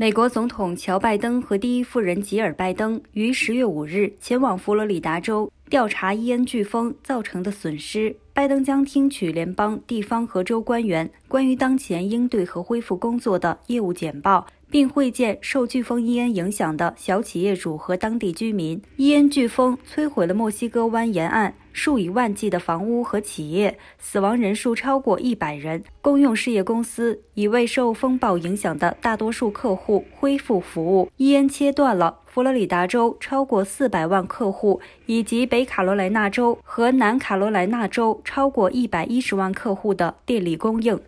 美国总统乔·拜登和第一夫人吉尔·拜登于十月五日前往佛罗里达州调查伊恩飓风造成的损失。拜登将听取联邦、地方和州官员关于当前应对和恢复工作的业务简报，并会见受飓风伊恩影响的小企业主和当地居民。伊恩飓风摧毁了墨西哥湾沿岸。数以万计的房屋和企业死亡人数超过一百人，公用事业公司已为受风暴影响的大多数客户恢复服务。伊恩切断了佛罗里达州超过四百万客户以及北卡罗来纳州和南卡罗来纳州超过一百一十万客户的电力供应。